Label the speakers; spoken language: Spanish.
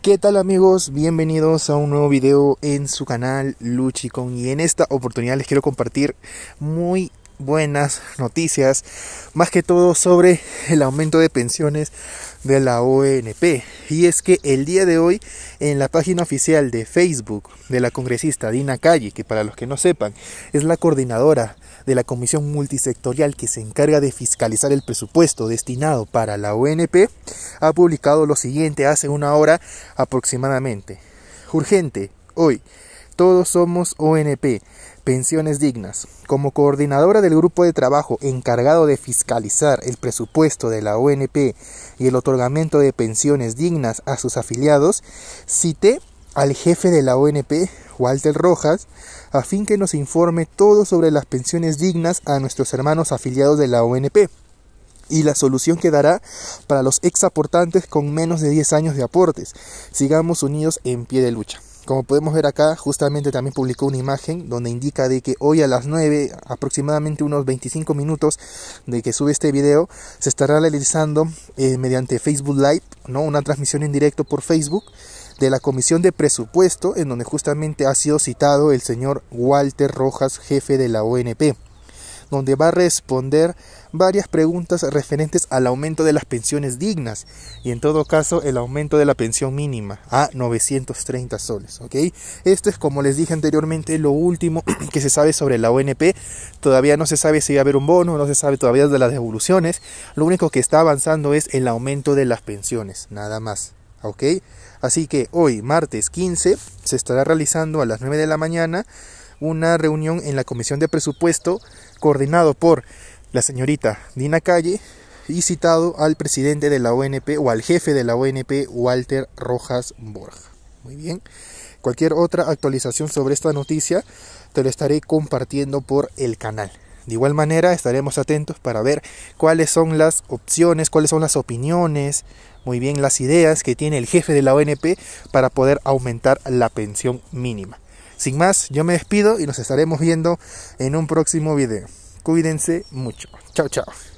Speaker 1: ¿Qué tal amigos? Bienvenidos a un nuevo video en su canal Luchicon y en esta oportunidad les quiero compartir muy buenas noticias, más que todo sobre el aumento de pensiones de la ONP. Y es que el día de hoy en la página oficial de Facebook de la congresista Dina Calle, que para los que no sepan es la coordinadora de la comisión multisectorial que se encarga de fiscalizar el presupuesto destinado para la ONP, ha publicado lo siguiente hace una hora aproximadamente. Urgente, hoy. Todos somos ONP, pensiones dignas. Como coordinadora del grupo de trabajo encargado de fiscalizar el presupuesto de la ONP y el otorgamiento de pensiones dignas a sus afiliados, cité al jefe de la ONP, Walter Rojas, a fin que nos informe todo sobre las pensiones dignas a nuestros hermanos afiliados de la ONP y la solución que dará para los ex aportantes con menos de 10 años de aportes. Sigamos unidos en pie de lucha. Como podemos ver acá, justamente también publicó una imagen donde indica de que hoy a las 9, aproximadamente unos 25 minutos de que sube este video, se estará realizando eh, mediante Facebook Live, ¿no? una transmisión en directo por Facebook de la Comisión de Presupuesto, en donde justamente ha sido citado el señor Walter Rojas, jefe de la ONP donde va a responder varias preguntas referentes al aumento de las pensiones dignas y en todo caso el aumento de la pensión mínima a 930 soles. ¿ok? Esto es como les dije anteriormente lo último que se sabe sobre la ONP. Todavía no se sabe si va a haber un bono, no se sabe todavía de las devoluciones. Lo único que está avanzando es el aumento de las pensiones, nada más. ¿ok? Así que hoy, martes 15, se estará realizando a las 9 de la mañana una reunión en la Comisión de Presupuesto coordinado por la señorita Dina Calle y citado al presidente de la ONP o al jefe de la ONP, Walter Rojas Borja. Muy bien. Cualquier otra actualización sobre esta noticia te lo estaré compartiendo por el canal. De igual manera estaremos atentos para ver cuáles son las opciones, cuáles son las opiniones, muy bien las ideas que tiene el jefe de la ONP para poder aumentar la pensión mínima. Sin más, yo me despido y nos estaremos viendo en un próximo video. Cuídense mucho. Chao, chao.